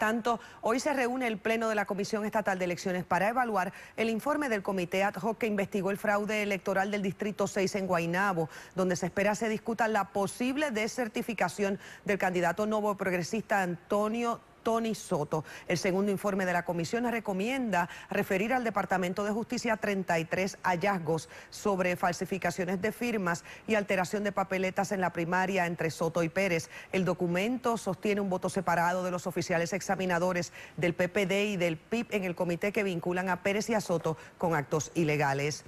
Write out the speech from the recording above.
tanto, hoy se reúne el Pleno de la Comisión Estatal de Elecciones para evaluar el informe del Comité Ad hoc que investigó el fraude electoral del Distrito 6 en Guaynabo, donde se espera se discuta la posible desertificación del candidato nuevo progresista Antonio Tony Soto. El segundo informe de la comisión recomienda referir al Departamento de Justicia 33 hallazgos sobre falsificaciones de firmas y alteración de papeletas en la primaria entre Soto y Pérez. El documento sostiene un voto separado de los oficiales examinadores del PPD y del PIB en el comité que vinculan a Pérez y a Soto con actos ilegales.